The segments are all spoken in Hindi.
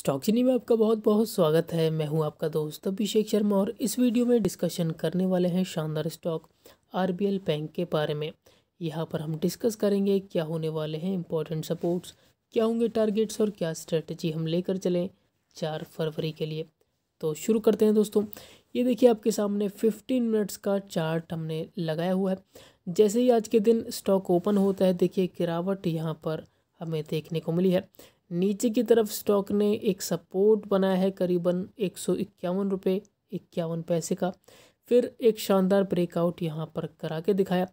स्टॉक चीनी में आपका बहुत बहुत स्वागत है मैं हूं आपका दोस्त अभिषेक शर्मा और इस वीडियो में डिस्कशन करने वाले हैं शानदार स्टॉक आरबीएल बैंक के बारे में यहां पर हम डिस्कस करेंगे क्या होने वाले हैं इंपॉर्टेंट सपोर्ट्स क्या होंगे टारगेट्स और क्या स्ट्रेटजी हम लेकर चलें चार फरवरी के लिए तो शुरू करते हैं दोस्तों ये देखिए आपके सामने फिफ्टीन मिनट्स का चार्ट हमने लगाया हुआ है जैसे ही आज के दिन स्टॉक ओपन होता है देखिए गिरावट यहाँ पर हमें देखने को मिली है नीचे की तरफ स्टॉक ने एक सपोर्ट बनाया है करीबन एक सौ इक्यावन रुपये इक्यावन पैसे का फिर एक शानदार ब्रेकआउट यहाँ पर करा के दिखाया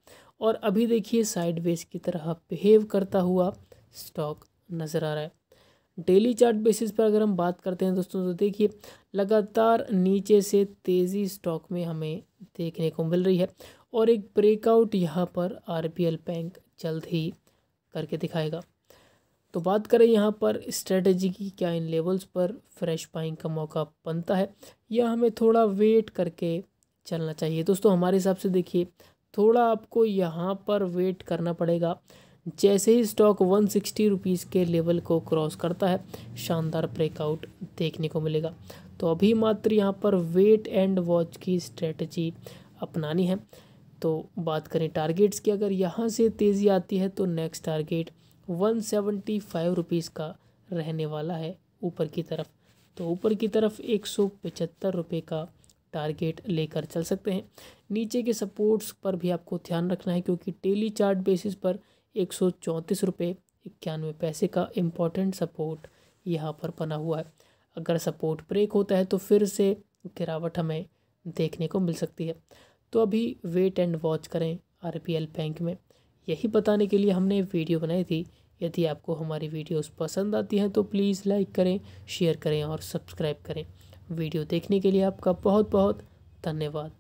और अभी देखिए साइडवेज की तरह बिहेव करता हुआ स्टॉक नज़र आ रहा है डेली चार्ट बेसिस पर अगर हम बात करते हैं दोस्तों तो देखिए लगातार नीचे से तेज़ी स्टॉक में हमें देखने को मिल रही है और एक ब्रेकआउट यहाँ पर आर बैंक जल्द ही करके दिखाएगा तो बात करें यहाँ पर स्ट्रेटजी की क्या इन लेवल्स पर फ्रेश बाइंग का मौका बनता है या हमें थोड़ा वेट करके चलना चाहिए दोस्तों हमारे हिसाब से देखिए थोड़ा आपको यहाँ पर वेट करना पड़ेगा जैसे ही स्टॉक वन सिक्सटी रुपीज़ के लेवल को क्रॉस करता है शानदार ब्रेकआउट देखने को मिलेगा तो अभी मात्र यहाँ पर वेट एंड वॉच की स्ट्रेटजी अपनानी है तो बात करें टारगेट्स की अगर यहाँ से तेज़ी आती है तो next target one seventy five rupees का रहने वाला है ऊपर की तरफ तो ऊपर की तरफ एक सौ पचहत्तर रुपये का टारगेट लेकर चल सकते हैं नीचे के सपोर्ट्स पर भी आपको ध्यान रखना है क्योंकि डेली चार्ट बेसिस पर एक सौ चौंतीस रुपये इक्यानवे पैसे का इम्पोर्टेंट सपोर्ट यहाँ पर बना हुआ है अगर सपोर्ट ब्रेक होता है तो फिर से गिरावट हमें देखने को मिल सकती है तो अभी वेट एंड वॉच करें आर बैंक में यही बताने के लिए हमने वीडियो बनाई थी यदि आपको हमारी वीडियोस पसंद आती हैं तो प्लीज़ लाइक करें शेयर करें और सब्सक्राइब करें वीडियो देखने के लिए आपका बहुत बहुत धन्यवाद